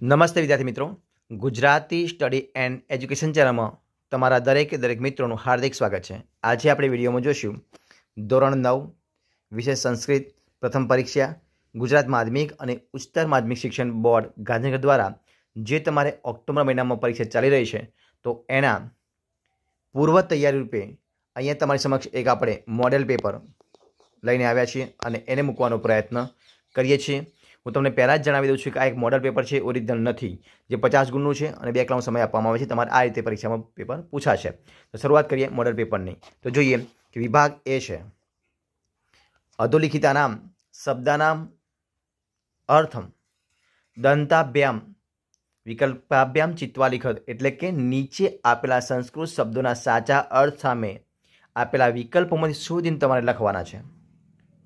નમસ્તે વિદ્યાર્થી મિત્રો ગુજરાતી સ્ટડી એન્ડ એજ્યુકેશન ચેનલમાં તમારા દરેકે દરેક મિત્રોનું હાર્દિક સ્વાગત છે આજે આપણે વિડીયોમાં જોઈશું ધોરણ નવ વિશેષ સંસ્કૃત પ્રથમ પરીક્ષા ગુજરાત માધ્યમિક અને ઉચ્ચતર માધ્યમિક શિક્ષણ બોર્ડ ગાંધીનગર દ્વારા જે તમારે ઓક્ટોબર મહિનામાં પરીક્ષા ચાલી રહી છે તો એના પૂર્વ તૈયારી રૂપે અહીંયા તમારી સમક્ષ એક આપણે મોડેલ પેપર લઈને આવ્યા છીએ અને એને મૂકવાનો પ્રયત્ન કરીએ છીએ હું તમને પહેલાં જ જણાવી દઉં છું કે આ એક મોડલ પેપર છે ઓરિજિનલ નથી જે પચાસ ગુણનું છે અને બે કલાક સમય આપવામાં આવે છે તમારે આ રીતે પરીક્ષામાં પેપર પૂછાશે તો શરૂઆત કરીએ મોડલ પેપરની તો જોઈએ કે વિભાગ એ છે અધોલિખિતાનામ શબ્દાનામ અર્થમ દંતાભ્યામ વિકલ્પાભ્યામ ચિત્વાલિખત એટલે કે નીચે આપેલા સંસ્કૃત શબ્દોના સાચા અર્થ સામે આપેલા વિકલ્પોમાંથી શોધીને તમારે લખવાના છે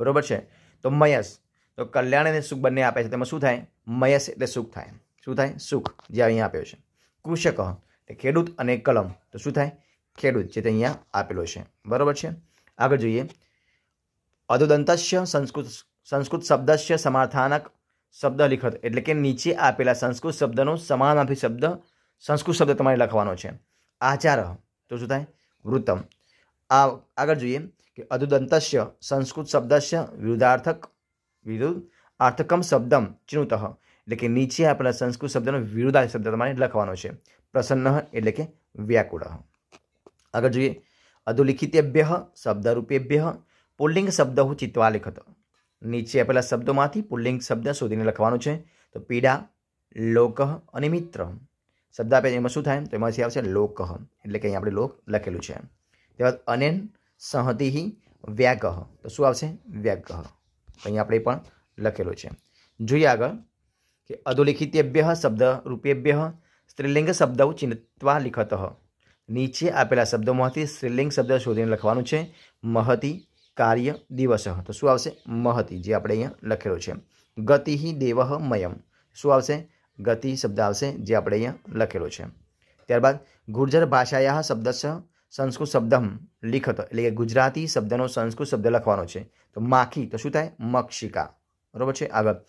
બરોબર છે તો મયસ તો કલ્યાણ અને સુખ બંને આપે છે તેમાં શું થાય મયસ એટલે સુખ થાય શું થાય સુખ જે અહીંયા આપ્યો છે કૃષક એટલે ખેડૂત અને કલમ તો શું થાય ખેડૂત જે તે અહીંયા આપેલો છે બરાબર છે આગળ જોઈએ અધુદંતસ્ય સંસ્કૃત સંસ્કૃત શબ્દસ્ય સમાર્થાનક શબ્દ લિખત એટલે કે નીચે આપેલા સંસ્કૃત શબ્દનો સમાનાર્થી શબ્દ સંસ્કૃત શબ્દ તમારે લખવાનો છે આચાર તો શું થાય વૃત્તમ આ આગળ જોઈએ કે અધુદંતસ્ય સંસ્કૃત શબ્દસ્ય વિરુદ્ધાર્થક વિરુદ્ધ અર્થકમ શબ્દમ ચિનુતઃ એટલે કે નીચે આપણા સંસ્કૃત શબ્દનો વિરુદ્ધાર્થ શબ્દ તમારે લખવાનો છે પ્રસન્ન એટલે કે વ્યાકુળ આગળ જોઈએ અધુલિખિતેભ્ય શબ્દરૂપેભ્ય પુલ્લિંગ શબ્દ હું ચિત્વા લેખત નીચે આપેલા શબ્દોમાંથી પુલ્લિંગ શબ્દ શોધીને લખવાનું છે તો પીડા લોક અને મિત્ર શબ્દ આપે એમાં શું થાય તો એમાંથી આવશે લોક એટલે કે અહીં આપણે લોક લખેલું છે ત્યારબાદ અનેન સંહતિ વ્યાગહ તો શું આવશે વ્યાગહ અહીં આપણે પણ લખેલો છે જોઈએ આગળ કે અધોલિખિતેભ્ય શબ્દ રૂપેભ્ય સ્ત્રીલિંગ શબ્દ ચિંતવા લિખત નીચે આપેલા શબ્દોમાંથી સ્ત્રીલિંગ શબ્દ શોધીને લખવાનું છે મહતિ કાર્ય દિવસ તો શું આવશે મહતિ જે આપણે અહીંયા લખેલો છે ગતિ દેવહ મયમ શું આવશે ગતિ શબ્દ આવશે જે આપણે અહીંયા લખેલો છે ત્યારબાદ ગુર્જર ભાષાયા શબ્દ સંસ્કૃત શબ્દમ લિખત એટલે કે ગુજરાતી શબ્દનો સંસ્કૃત શબ્દ લખવાનો છે તો માખી તો શું થાય મક્ષિકા બરોબર છે આગળ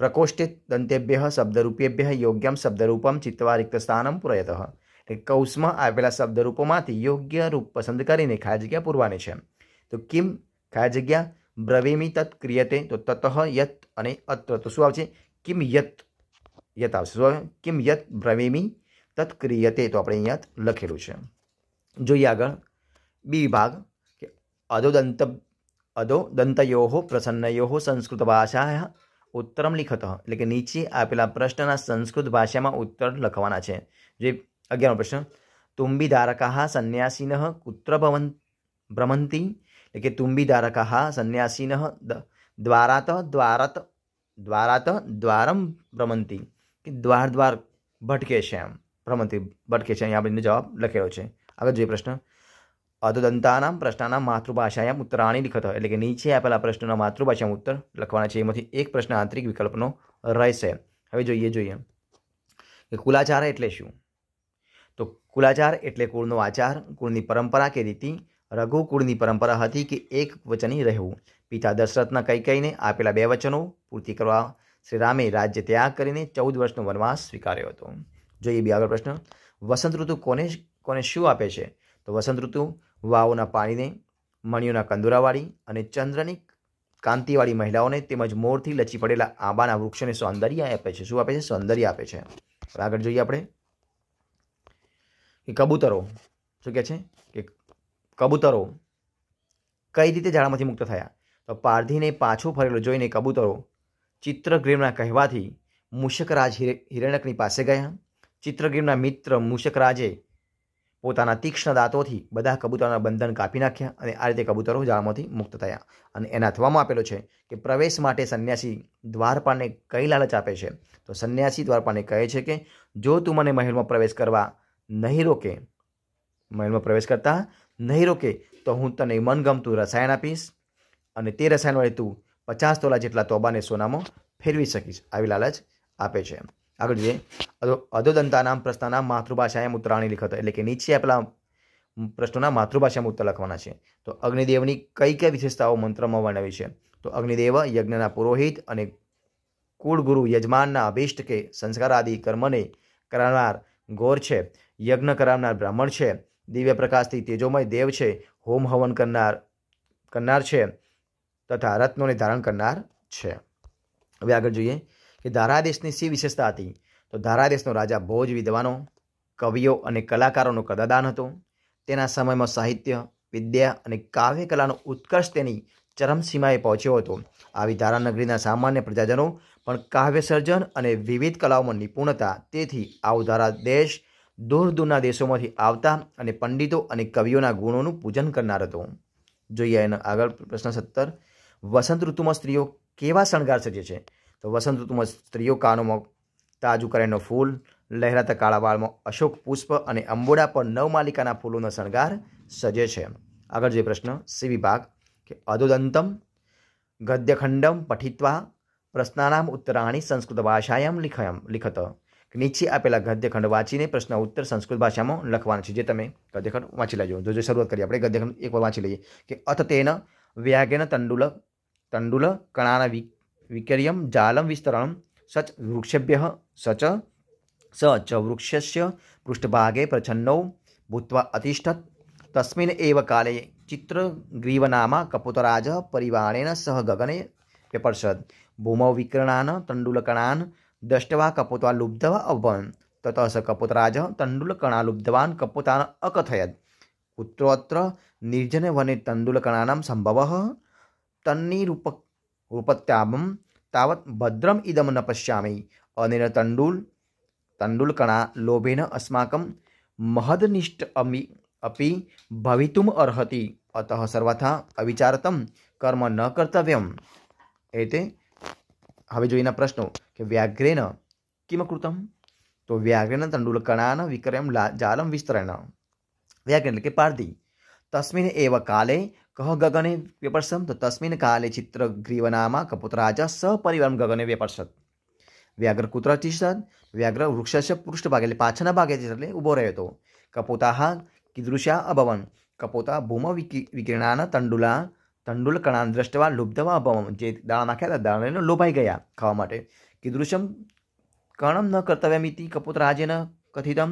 પ્રકોષ્ઠે દંતેભ્ય શબ્દરૂપેભ્ય યોગ્યમ શબ્દરૂપમ ચિત્વા રિક્ત સ્થાનમ પુરયત એટલે કૌશમાં આવેલા શબ્દરૂપોમાંથી યોગ્ય રૂપ પસંદ કરીને ખાલી જગ્યા પૂરવાની છે તો કિમ ખાલી જગ્યા બ્રવેમી તત્ ક્રિયતે તો તત યત અને અત્ર તો શું આવશે કિમ યત યત આવશે શું કિમ યત બ્રવેમી તત ક્રિયતે તો આપણે અહીંયા લખેલું છે જોઈ આગળ બી વિભાગ અદવદંત અદવ દંતયોહ પ્રસન્નયોહ સંસ્કૃત ભાષાય ઉત્તરમ લખત એટલે કે નીચે આપેલા પ્રશ્ના સંસ્કૃત ભાષામાં ઉત્તર લખવાના છે જે 11મો પ્રશ્ન તુંબીધારકહ સન્યાસીનહ કુત્ર ભવંત ભ્રમન્તિ એટલે કે તુંબીધારકહ સન્યાસીનહ દ્વારાત દ્વારત દ્વારાત દ્વારમ ભ્રમન્તિ કે द्वार-द्वार ભટકે છે એમ ભ્રમન્તિ ભટકે છે અહીંયા ભીનો જવાબ લખેલો છે આગળ જોઈએ પ્રશ્ન અધદંતાના પ્રશ્નના માતૃભાષાયામ ઉત્તરાણી લિખત એટલે કે નીચે આપેલા પ્રશ્નના માતૃભાષામાં ઉત્તર લખવાના છે એમાંથી એક પ્રશ્ન આંતરિક વિકલ્પનો રહેશે હવે જોઈએ જોઈએ કે કુલાચાર એટલે શું તો કુલાચાર એટલે કુળનો આચાર કુળની પરંપરા કે રીતિ રઘુકુળની પરંપરા હતી કે એક વચની રહેવું પિતા દશરથના કૈકઈને આપેલા બે વચનો પૂર્તિ કરવા શ્રીરામે રાજ્ય ત્યાગ કરીને ચૌદ વર્ષનો વનવાસ સ્વીકાર્યો હતો જોઈએ બી આગળ પ્રશ્ન વસંત ઋતુ કોને કોને શું આપે છે તો વસંત ઋતુ વાવોના પાણીને મણિયોના કંદુરાવાળી અને ચંદ્રની કાંતિવાળી મહિલાઓને તેમજ મોરથી લચી પડેલા આંબાના વૃક્ષોને સૌંદર્ય આપે છે શું આપે છે સૌંદર્ય આપે છે આગળ જોઈએ આપણે કે કબૂતરો શું કહે છે કે કબૂતરો કઈ રીતે ઝાડમાંથી મુક્ત થયા તો પારધીને પાછો ફરેલો જોઈને કબૂતરો ચિત્રગ્રીમના કહેવાથી મૂષકરાજ હિરણકની પાસે ગયા ચિત્રગ્રીમના મિત્ર મુષકરાજે પોતાના તીક્ષ્ણ દાંતોથી બધા કબૂતરોના બંધન કાપી નાખ્યા અને આ રીતે કબૂતરો જાળમાંથી મુક્ત થયા અને એના થવામાં આપેલો છે કે પ્રવેશ માટે સંન્યાસી દ્વારપાને કઈ લાલચ આપે છે તો સંન્યાસી દ્વારપાને કહે છે કે જો તું મને મહેલમાં પ્રવેશ કરવા નહીં રોકે મહેલમાં પ્રવેશ કરતા નહીં રોકે તો હું તને મનગમતું રસાયણ આપીશ અને તે રસાયણ વડે તું પચાસ તોલા જેટલા તોબાને સોનામાં ફેરવી શકીશ આવી લાલચ આપે છે આગળ જોઈએ અધોદંતાનામ પ્રશ્નના માતૃભાષાએ ઉત્તરાણી લિખત એટલે કે નીચે આપેલા પ્રશ્નોના માતૃભાષામાં ઉત્તર લખવાના છે તો અગ્નિદેવની કઈ કઈ વિશેષતાઓ મંત્રમાં વર્ણવી છે તો અગ્નિદેવ યજ્ઞના પુરોહિત અને કુળગુરુ યજમાનના અભિષ્ટ કે સંસ્કાર આદિ કર્મને કરાવનાર ગોર છે યજ્ઞ કરાવનાર બ્રાહ્મણ છે દિવ્ય પ્રકાશથી તેજોમય દેવ છે હોમ હવન કરનાર કરનાર છે તથા રત્નોને ધારણ કરનાર છે હવે આગળ જોઈએ કે ધારાદેશની શી વિશેષતા હતી તો ધારાદેશનો રાજા ભોજ વિદ્વાનો કવિઓ અને કલાકારોનો કદાદાન હતો તેના સમયમાં સાહિત્ય વિદ્યા અને કાવ્ય કલાનો ઉત્કર્ષ તેની ચરમસીમાએ પહોંચ્યો હતો આવી ધારાનગરીના સામાન્ય પ્રજાજનો પણ કાવ્ય સર્જન અને વિવિધ કલાઓમાં નિપુણતા હતા તેથી આવો દેશ દૂર દૂરના દેશોમાંથી આવતા અને પંડિતો અને કવિઓના ગુણોનું પૂજન કરનાર હતો જોઈએ એના આગળ પ્રશ્ન સત્તર વસંત ઋતુમાં સ્ત્રીઓ કેવા શણગાર સર્જે છે તો વસંત ઋતુમાં સ્ત્રીઓ કાનોમાં તાજુ કરાઈનો ફૂલ લહેરાતા કાળા વાળમાં અશોક પુષ્પ અને અંબોડા પર નવમાલિકાના ફૂલોનો શણગાર સજે છે આગળ જે પ્રશ્ન સી વિભાગ કે અદુદંતમ ગદ્યખંડમ પઠિત્વા પ્રશ્નાનામ ઉત્તરાણી સંસ્કૃત ભાષાયામ લિખયમ લિખત નીચે આપેલા ગદ્યખંડ વાંચીને પ્રશ્ન ઉત્તર સંસ્કૃત ભાષામાં લખવાના છે જે તમે ગદ્યખંડ વાંચી લેજો જો શરૂઆત કરીએ આપણે ગદ્યખંડ એકવાર વાંચી લઈએ કે અથ તેન વ્યાગેન તંડુલ તંડુલ કણાના વિકેર્યમ જાલમ વિસ્તરણમ સચ વૃક્ષેભ્ય સચ સ ચ વૃક્ષસ્ય પૃષ્ઠભાગે પ્રછન્નૌ ભૂત્વા અતિષ્ઠત તસ્મિન એવ કાલે ચિત્રગ્રીવનામા કપુતરાજ પરિવારેણ સહ ગગને વ્યપર્ષદ ભૂમૌ વિકર્ણાન તંડુલકણાન દષ્ટવા કપુતવા લુબ્ધવા અવન તત સ કપુતરાજ તંડુલકણાલુબ્ધવાન કપુતાન અકથયત કુત્રોત્ર નિર્જનવને તંડુલકણાનામ સંભવ તન્નિરૂપક उपत्यामं तावत् भद्रम् इदं न पश्यामि अनेन तण्डुल् तण्डुल्कणा लोभेन अस्माकं महदनिष्ट अमि अपि भवितुम् अर्हति अतः सर्वथा अविचारतं કર્મ ન કર્તવ્યમ એ તે હવે જોઈના પ્રશ્નો કે વ્યાઘ્રેન કિમ કૃતમ તો વ્યાઘ્રેન તંડુલકણાન વિક્રયમ જાલમ વિસ્તરણ વ્યાઘ્ર એટલે કે પારધી તસ્મિન એવ કાલે કહ ગગને વ્યપર્ષમ તો તસ્મિન કાલે ચિત્રગ્રીવનામાં કપુતરાજા સહપરિવારમ ગગને વ્યપર્ષત વ્યાઘ્ર કુતરાચિષદ વ્યાઘ્ર વૃક્ષ પૃષ્ઠભાગે એટલે પાછળના ભાગે એટલે ઊભો રહ્યો હતો કપોતા કીદૃશા અભવન કપોતા ભૂમ વિકિરણાના તંડુલા તંડુલ કણાન દ્રષ્ટવા લુબ્ધવા અભવન જે દાણા નાખ્યા હતા દાણાને લોભાઈ ગયા ખાવા માટે કીદૃશમ કણમ ન કર્તવ્યમિતિ કપોતરાજેન કથિતમ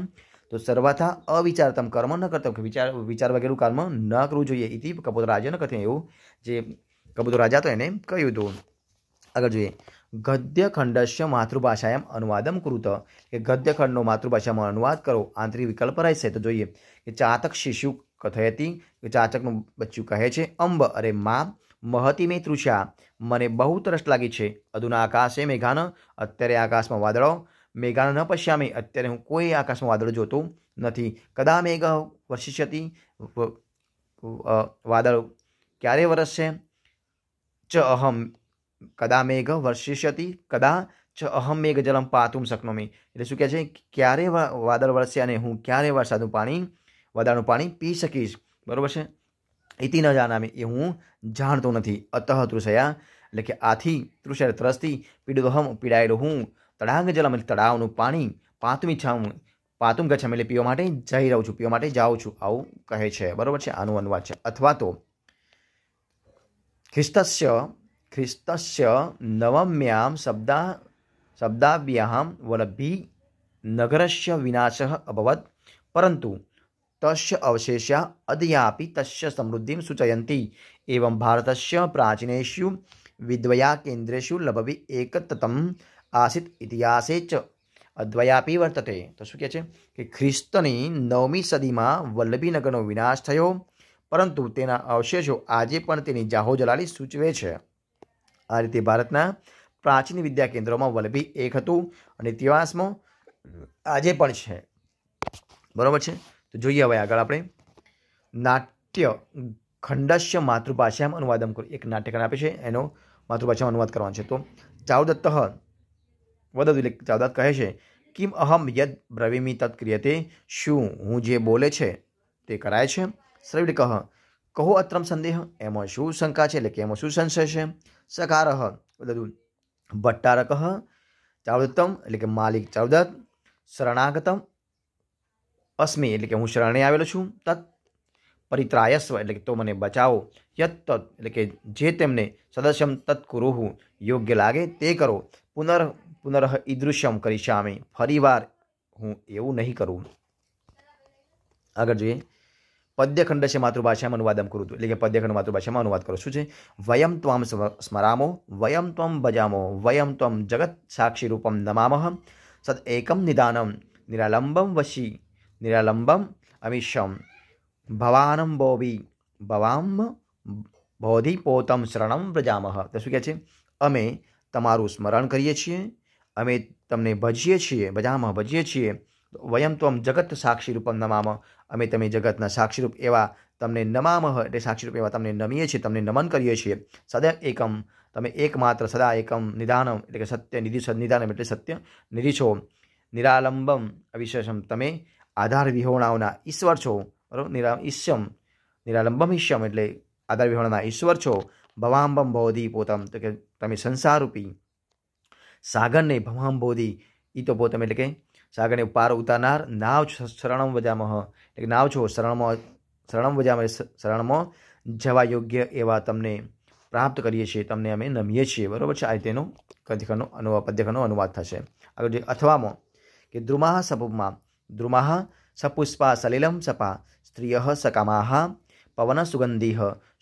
તો સર્વથા અવિચારતમ કર્મ ન કરતમ વિચાર વિચાર વગેરેનું કર્મ ન કરવું જોઈએ એથી કપૂત રાજા ન એવું જે કપૂત રાજા તો એને કહ્યું હતું આગળ જોઈએ ગદ્યખંડસ્ય માતૃભાષાયામ અનુવાદમ કૃત કે ગદ્યખંડનો માતૃભાષામાં અનુવાદ કરો આંતરિક વિકલ્પ રહેશે તો જોઈએ કે ચાતક શિશુ કથયતી કે ચાતકનું બચ્ચું કહે છે અંબ અરે મા મહતી મેં તૃષા મને બહુ તરસ લાગી છે અધુના આકાશે મેઘાન અત્યારે આકાશમાં વાદળો મેઘાન ન પશ્યામે અત્યારે હું કોઈ આકાશમાં વાદળ જોતો નથી કદા મેઘ વર્ષિષ્યતિ વાદળ ક્યારે વરસશે ચ અહમ કદા મેઘ વર્ષિષ્યતિ કદા ચ અહમ મેઘ જલમ પાતુમ શકનોમી એટલે શું કહે છે ક્યારે વાદળ વરસશે અને હું ક્યારે વરસાદનું પાણી વાદળનું પાણી પી શકીશ બરાબર છે ઇતિ ન જાનામી એ હું જાણતો નથી અતઃ તૃષયા એટલે કે આથી તૃષયા ત્રસથી પીડિતોહમ પીડાયેલો હું તળાંગજલમ એટલે તળાવનું પાણી પાતુમિચ્છામ પાતુમ ગચ્છામ એટલે પીવા માટે જઈ રહું છું પીવા માટે જાઉં છું આવું કહે છે બરાબર છે આનું અનુવાદ છે અથવા તો ખ્રિસ્તસ્ય ખ્રિસ્તસ્ય નવમ્યામ શબ્દા શબ્દાભ્યામ વલભી નગરસ્ય વિનાશ અભવત પરંતુ તસ્ય અવશેષા અદયાપી તસ્ય સમૃદ્ધિમ સૂચયંતી એવમ ભારતસ્ય પ્રાચીનેશુ વિદ્વયા કેન્દ્રેશુ લભવી એકતતમ આસિત ઇતિહાસે ચ અદ્વયાપી વર્તતે તો શું કહે છે કે ખ્રિસ્તની નવમી સદીમાં વલ્લભીનગરનો વિનાશ થયો પરંતુ તેના અવશેષો આજે પણ તેની જાહોજલાલી સૂચવે છે આ રીતે ભારતના પ્રાચીન વિદ્યા કેન્દ્રોમાં વલ્લભી એક હતું અને ઇતિહાસમાં આજે પણ છે બરાબર છે તો જોઈએ હવે આગળ આપણે નાટ્ય ખંડસ્ય માતૃભાષામાં અનુવાદમ કર્યું એક નાટ્યકાર આપે છે એનો માતૃભાષામાં અનુવાદ કરવાનો છે તો ચાઉદત્ત વદદુલિક ચાદાત કહે છે કિમ અહમ યદ બ્રવીમી તત્ ક્રિયતે શું હું જે બોલે છે તે કરાય છે શ્રવિડ કહ કહો અત્રમ સંદેહ એમાં શું શંકા છે એટલે કે એમાં શું સંશય છે સકારહ વદદુ ભટ્ટારકહ ચાવદત્તમ એટલે કે માલિક ચાવદત શરણાગતમ અસ્મી એટલે કે હું શરણે આવેલો છું તત્ પરિત્રાયસ્વ એટલે કે તો મને બચાવો યત તત્ એટલે કે જે તેમને સદસ્યમ તત્કુરુહું યોગ્ય લાગે તે કરો પુનઃ પુનઃ ઈદૃશ્યમ કરિષ્યામી ફરીવાર હું એવું નહીં કરું આગળ જોઈએ પદ્યખંડ છે માતૃભાષામાં અનુવાદમ કરું એટલે કે પદ્યખંડ માતૃભાષામાં અનુવાદ કરો શું છે વયમ ત્વામ સ્મરામો વયમ ત્વમ ભજામો વયમ ત્વમ જગત સાક્ષી રૂપમ નમામહ સદ એકમ નિદાનમ નિરાલંબમ વશી નિરાલંબમ અમિષમ ભવાનમ બોવી ભવામ બોધિપોતમ શરણમ વ્રજામહ તો શું કહે છે અમે તમારું સ્મરણ કરીએ છીએ અમે તમને ભજીએ છીએ બધામાં ભજીએ છીએ વયમ ત્વમ જગત સાક્ષીરૂપમ નમામ અમે તમે જગતના સાક્ષીરૂપ એવા તમને નમામ એટલે સાક્ષીરૂપ એવા તમને નમીએ છીએ તમને નમન કરીએ છીએ સદા એકમ તમે એકમાત્ર સદા એકમ નિદાનમ એટલે કે સત્ય નિધિ નિદાનમ એટલે સત્ય નિધિ છો નિરાલંબમ અવિશેષમ તમે આધાર વિહોણાઓના ઈશ્વર છો બરાબર નિરા ઈશ્યમ નિરાલંબમ ઈશ્યમ એટલે આધાર વિહોણાના ઈશ્વર છો ભવાંબમ ભવધી પોતમ તો કે તમે સંસારરૂપી સાગરને ઈ ભવાંબોધી ઈતોપોતમ એટલે કે સાગરને પાર ઉતારનાર નાવ શરણમ વજામહ એટલે કે નાવ છો શરણમાં શરણમ વજામ શરણમાં જવા યોગ્ય એવા તમને પ્રાપ્ત કરીએ છીએ તમને અમે નમીએ છીએ બરાબર છે આ રીતેનો કથિકનો અનુવાદ પદ્યખનો અનુવાદ થશે આગળ જે અથવામાં કે દ્રુમાહ સપુપમાં દ્રુમાહ સપુષ્પા સલિલમ સપા સ્ત્રિય સકામાહ પવન સુગંધિહ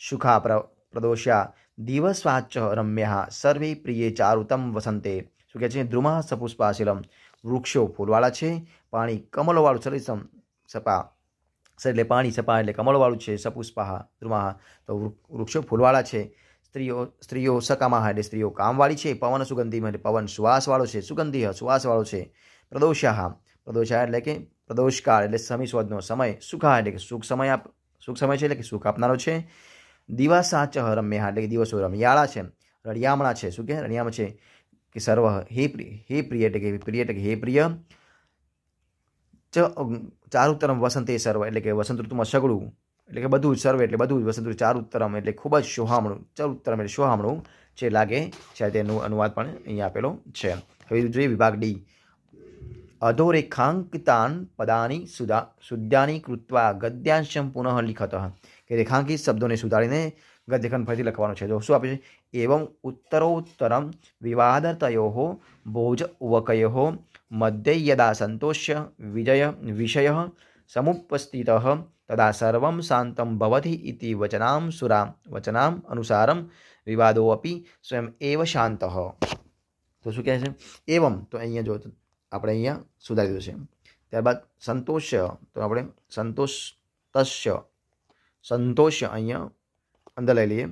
સુખા પ્ર પ્રદોષ્યા દિવસવાચ રમ્યા સર્વે પ્રિય ચારુતમ વસંતે શું કહે છે ધ્રુમા સપુષ્પાશીલમ વૃક્ષો ફૂલવાળા છે પાણી કમલવાળું સલિસમ સપા એટલે પાણી સપા એટલે કમળવાળું છે સપુષ્પાહ ધ્રુમાહ તો વૃક્ષો ફૂલવાળા છે સ્ત્રીઓ સ્ત્રીઓ સકામાહ એટલે સ્ત્રીઓ કામવાળી છે પવન સુગંધી એટલે પવન સુવાસવાળો છે સુગંધી સુવાસવાળો છે પ્રદોષાહ પ્રદોષાહ એટલે કે પ્રદોષકાળ એટલે સમી સ્વાદનો સમય સુખા એટલે કે સુખ સમય આપ સુખ સમય છે એટલે કે સુખ આપનારો છે દિવાસા ચહ રમ્યા એટલે કે દિવસો રમિયાળા છે રણિયામણા છે શું કે રણિયામણ છે કે સર્વ હે પ્રિય હે પ્રિય એટલે કે પ્રિય એટલે કે હે પ્રિય ચ ચારુતરમ વસંતે સર્વ એટલે કે વસંત ઋતુમાં સગડું એટલે કે બધું જ સર્વે એટલે બધું જ વસંત ઋતુ ચારુતરમ એટલે ખૂબ જ શોહામણું ચરુતરમ એટલે શોહામણું છે લાગે છે તેનું અનુવાદ પણ અહીં આપેલો છે હવે જોઈએ વિભાગ ડી અધોરેખાંકિતાન પદાની સુદા શુદ્ધાની કૃત્વા ગદ્યાંશમ પુનઃ લિખત કે રેખાંકિત શબ્દોને સુધારીને ગદ્યખંડ ફરીથી લખવાનું છે તો શું આપે છે એવમ ઉત્તરોત્તરમ વિવાદતયો ભોજ ઉવકયો મધ્ય યદા સંતોષ્ય વિજય વિષય સમુપસ્થિત તદા સર્વમ શાંતમ ભવતી ઇતિ વચનામ સુરા વચનામ અનુસારમ વિવાદો અપી સ્વયં એવ શાંત તો શું કહે છે એવમ તો અહીંયા જો આપણે અહીંયા સુધારી દીધું છે ત્યારબાદ સંતોષ્ય તો આપણે સંતોષ તસ્ય સંતોષ અહીંયા અંદર લઈ લઈએ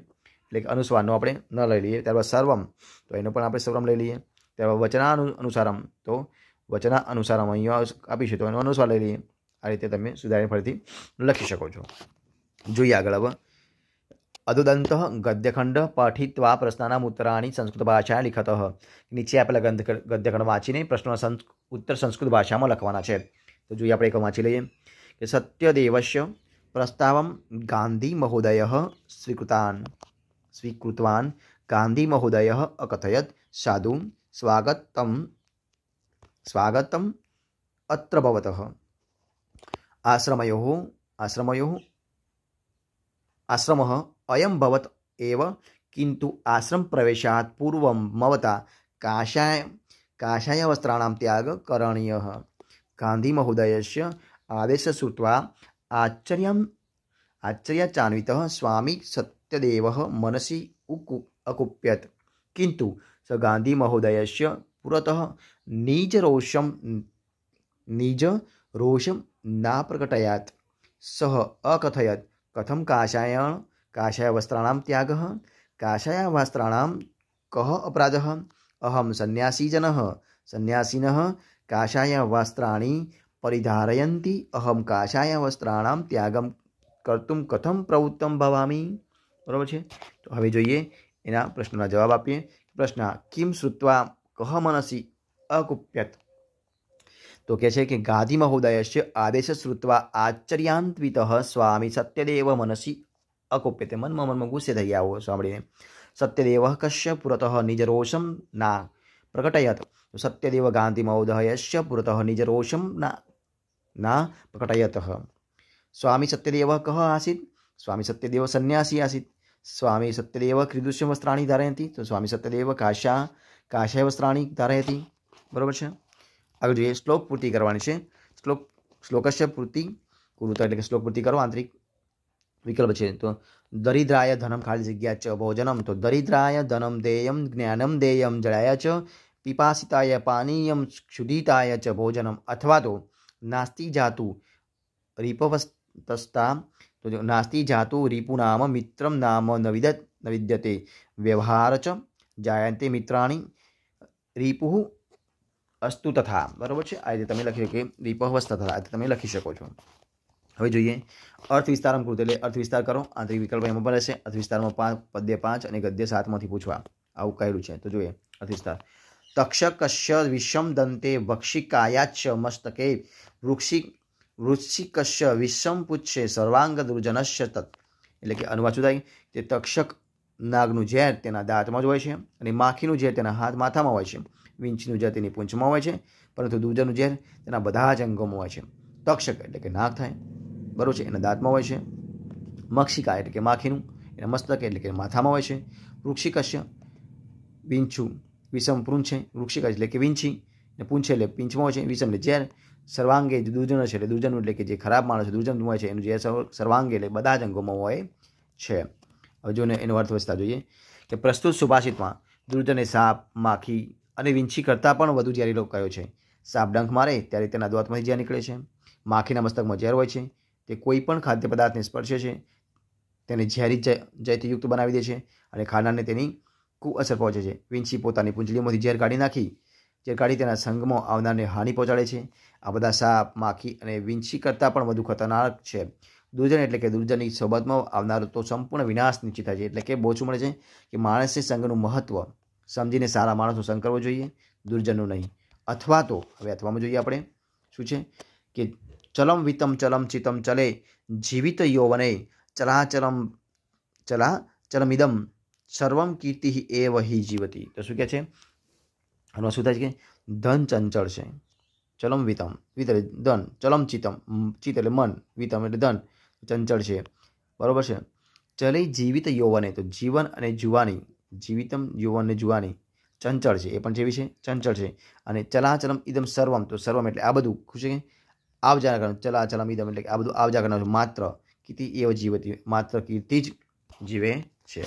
એટલે કે અનુસ્વારનો આપણે ન લઈ લઈએ ત્યારબાદ સર્વમ તો એનો પણ આપણે સર્વમ લઈ લઈએ ત્યારબાદ વચના અનુસારમ તો વચના અનુસારમ અહીંયા આપીશું તો એનો અનુસ્વાર લઈ લઈએ આ રીતે તમે સુધારી ફરીથી લખી શકો છો જોઈએ આગળ હવે અદુદંત ગદ્યખંડ પઠિત્વા પ્રશ્નના ઉત્તરાની સંસ્કૃત ભાષાએ લિખત નીચે આપેલા ગંધ ગદ્યખંડ વાંચીને પ્રશ્નો ઉત્તર સંસ્કૃત ભાષામાં લખવાના છે તો જોઈએ આપણે એક વાંચી લઈએ કે સત્યદેવશ્ય प्रस्ताव गांधी महोदय स्वीकृतान स्वीकृतवान् गांधी महोदय अकथयत् साधु स्वागत स्वागत अत्र भवतः आश्रमयोः आश्रमयोः आश्रमः अयं भवत् एव किन्तु पूर्व मवता ममता काषाय काषायवस्त्राणां त्यागः करणीयः गान्धीमहोदयस्य आदेशं श्रुत्वा आश्चर्यम् आश्चर्यान्वितः स्वामी सत्यदेव मनसी उकु अकुप्यत् किंतु स गान्धीमहोदयस्य पुरतः निजरोषं निजरोषं न प्रकटयात् सः अकथयत् कथं काषायण काषायवस्त्राणां त्यागः काषायवस्त्राणां कः अपराधः अहं सन्यासीजनः सन्यासिनः काषायवस्त्राणि પરિધારયંતી અહમ કાશાય વસ્ત્રાણામ ત્યાગમ કર્તુમ કથમ પ્રવૃત્તમ ભવામી બરાબર છે તો હવે જોઈએ એના પ્રશ્નના જવાબ આપીએ પ્રશ્ન કિમ શ્રુત્વા કહ મનસી અકુપ્યત તો કહે છે કે ગાંધી મહોદયસ્ય આદેશ શ્રુત્વા આશ્ચર્યાન્વિત સ્વામી સત્યદેવ મનસી અકોપ્ય તે મનમાં મનમાં ગુસ્સે થઈ ગયા સાંભળીને સત્યદેવ કશ્ય પુરતઃ નિજરોષમ ના પ્રકટયત સત્યદેવ ગાંધી મહોદયસ્ય પુરતઃ નિજરોષમ ના न प्रकटयतः स्वामी सत्यदेवः कः आसीत् स्वामी सत्यदेवः सन्यासी आसीत् स्वामी सत्यदेवः कीदृशं वस्त्राणि धारयन्ति તો સ્વામી સત્યદેવ કાશા કાશાય વસ્ત્રાણી ધારયતી બરાબર છે આગળ જોઈએ શ્લોક પૂર્તિ કરવાની છે શ્લોક શ્લોકસ્ય પૂર્તિ કુરુતા એટલે કે શ્લોક પૂર્તિ કરો આંતરિક વિકલ્પ છે તો દરિદ્રાય ધનમ ખાલી જગ્યા ચ ભોજનમ તો દરિદ્રાય ધનમ દેયમ જ્ઞાનમ દેયમ જળાય ચ પીપાસિતાય પાનીયમ ક્ષુદિતાય ચ ભોજનમ અથવા તો નાસ્તિ જાતુ રીપવસ્તસ્તા તો જો નાસ્તિ જાતુ રીપુ નામ મિત્રમ નામ નવિદ નવિદ્યતે વ્યવહાર ચ જાયંતે મિત્રાણી રીપુ અસ્તુ તથા બરાબર છે આ રીતે તમે લખી કે રીપહવસ તથા તમે લખી શકો છો હવે જોઈએ અર્થ વિસ્તારમ કૃત એટલે અર્થ વિસ્તાર કરો આંતરિક વિકલ્પ એમાં પણ રહેશે અર્થ વિસ્તારમાં પાંચ પદ્ય પાંચ અને ગદ્ય સાતમાંથી પૂછવા આવું કહેલું છે તો જોઈએ અર્થ વિસ્તાર તક્ષકશ્ય વિષમ દંતે વક્ષિકાયાચ મસ્તકે વૃક્ષિ વૃક્ષિકશ્ય વિષમ પૂછશે સર્વાંગ દુર્જનશ્ય તત એટલે કે અનુવાચું થાય તે તક્ષક નાગનું ઝેર તેના દાંતમાં જ હોય છે અને માખીનું ઝેર તેના હાથ માથામાં હોય છે વિંછનું ઝેર તેની પૂંછમાં હોય છે પરંતુ દુર્જનું ઝેર તેના બધા જ અંગોમાં હોય છે તક્ષક એટલે કે નાગ થાય બરોબર છે એના દાંતમાં હોય છે મક્ષિકા એટલે કે માખીનું એના મસ્તક એટલે કે માથામાં હોય છે વૃક્ષિકશ્ય વિંછું વિષમ પૃંછે વૃક્ષિકા એટલે કે વિંછી ને પૂંછે એટલે પીંછમો છે વિષમ એટલે ઝેર સર્વાંગે દુર્જનો છે એટલે દુર્જનો એટલે કે જે ખરાબ માણસ છે દુર્જન હોય છે એનું જે સર્વાંગે એટલે બધા જ અંગોમાં હોય છે હવે જોને એનો અર્થ વસ્તા જોઈએ કે પ્રસ્તુત સુભાષિતમાં દુર્જને સાપ માખી અને વિંછી કરતાં પણ વધુ જ્યારે રોગ કયો છે સાપ ડંખ મારે ત્યારે તેના દોતમાંથી જ્યાં નીકળે છે માખીના મસ્તકમાં ઝેર હોય છે તે કોઈ પણ ખાદ્ય પદાર્થને સ્પર્શે છે તેને ઝેરી જયથી યુક્ત બનાવી દે છે અને ખાનારને તેની અસર પહોંચે છે વિન્સી પોતાની પૂંજળીઓમાંથી ઝેર કાઢી નાખી ઝેર કાઢી તેના સંઘમાં આવનારને હાનિ પહોંચાડે છે આ બધા સાપ માખી અને વિન્સી કરતાં પણ વધુ ખતરનાક છે દુર્જન એટલે કે દુર્જનની સોબતમાં આવનારો તો સંપૂર્ણ વિનાશ નિશ્ચિત થાય છે એટલે કે બહુ મળે છે કે માણસે સંઘનું મહત્ત્વ સમજીને સારા માણસનો સંગ કરવો જોઈએ દુર્જનનું નહીં અથવા તો હવે અથવામાં જોઈએ આપણે શું છે કે ચલમ વિતમ ચલમ ચિતમ ચલે જીવિત યૌવને ચલાચલમ ચલા ચલમિદમ સર્વમ કીર્તિ એ વહી જીવતી તો શું કહે છે હનુમાન શું થાય છે કે ધન ચંચળ છે ચલમ વિતમ વિત એટલે ધન ચલમ ચિતમ ચિત એટલે મન વિતમ એટલે ધન ચંચળ છે બરાબર છે ચલે જીવિત યૌવને તો જીવન અને જુવાની જીવિતમ યુવન અને જુવાની ચંચળ છે એ પણ જેવી છે ચંચળ છે અને ચલાચલમ ઇદમ સર્વમ તો સર્વમ એટલે આ બધું ખુશ છે આવજા કરવાનું ચલાચલમ ઇદમ એટલે આ બધું આવજા કરવાનું માત્ર કીર્તિ એવ જીવતી માત્ર કીર્તિ જ જીવે છે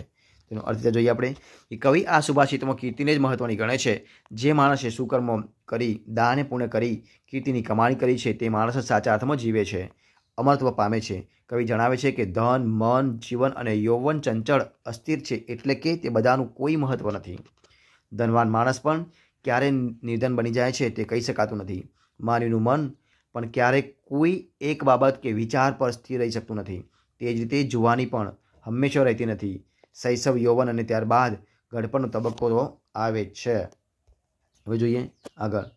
તેનો અર્થ ત્યાં જોઈએ આપણે કે કવિ આ સુભાષિતમાં કીર્તિને જ મહત્વની ગણે છે જે માણસે સુકર્મ કરી દાને પૂર્ણ કરી કીર્તિની કમાણી કરી છે તે માણસ જ સાચા અર્થમાં જીવે છે અમરત્વ પામે છે કવિ જણાવે છે કે ધન મન જીવન અને યૌવન ચંચળ અસ્થિર છે એટલે કે તે બધાનું કોઈ મહત્વ નથી ધનવાન માણસ પણ ક્યારે નિર્ધન બની જાય છે તે કહી શકાતું નથી માનવીનું મન પણ ક્યારેક કોઈ એક બાબત કે વિચાર પર સ્થિર રહી શકતું નથી તે જ રીતે જુવાની પણ હંમેશા રહેતી નથી શૈશવ યૌવન અને ત્યારબાદ ગડપણનો તબક્કો આવે છે હવે જોઈએ આગળ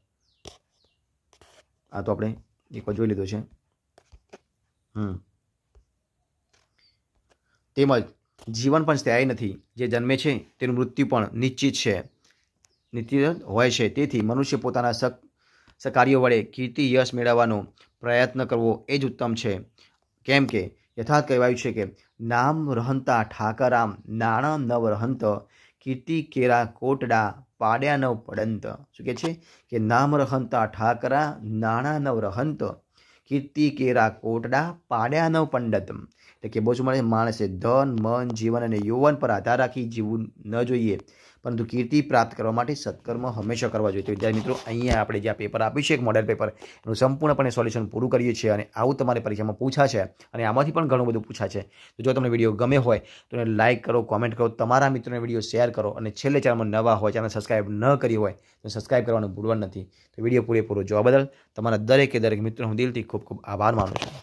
આ તો આપણે એક જોઈ લીધો છે હમ તેમજ જીવન પણ સ્થાયી નથી જે જન્મે છે તેનું મૃત્યુ પણ નિશ્ચિત છે નિશ્ચિત હોય છે તેથી મનુષ્ય પોતાના સક સકાર્યો વડે કીર્તિ યશ મેળવવાનો પ્રયત્ન કરવો એ જ ઉત્તમ છે કેમ કે યથા કહેવાયું છે કે નામ રહંતા ઠાકરામ નાણાં નવ રહંત કીર્તિ કેરા કોટડા પાડ્યા નવ પડંત શું કહે છે કે નામ રહંતા ઠાકરા નાણા નવ રહંત કીર્તિ કેરા કોટડા પાડ્યા નવ પંડત એટલે કે બહુ જ માણસે ધન મન જીવન અને યૌવન પર આધાર રાખી જીવવું ન જોઈએ પરંતુ કીર્તિ પ્રાપ્ત કરવા માટે સત્કર્મ હંમેશા કરવા જોઈએ તો વિદ્યાર્થી મિત્રો અહીંયા આપણે જે પેપર આપ્યું છે એક મોડેલ પેપર એનું સંપૂર્ણપણે સોલ્યુશન પૂરું કરીએ છીએ અને આવું તમારે પરીક્ષામાં પૂછા છે અને આમાંથી પણ ઘણું બધું પૂછાશે તો જો તમને વિડીયો ગમે હોય તો એને લાઇક કરો કોમેન્ટ કરો તમારા મિત્રોને વિડીયો શેર કરો અને છેલ્લે ચેનલમાં નવા હોય ચેનલ સબસ્ક્રાઈબ ન કરી હોય તો સબસ્ક્રાઈબ કરવાનું ભૂલવાનું નથી તો વિડીયો પૂરેપૂરો જોવા બદલ તમારા દરેકે દરેક મિત્રો હું દિલથી ખૂબ ખૂબ આભાર માનું છું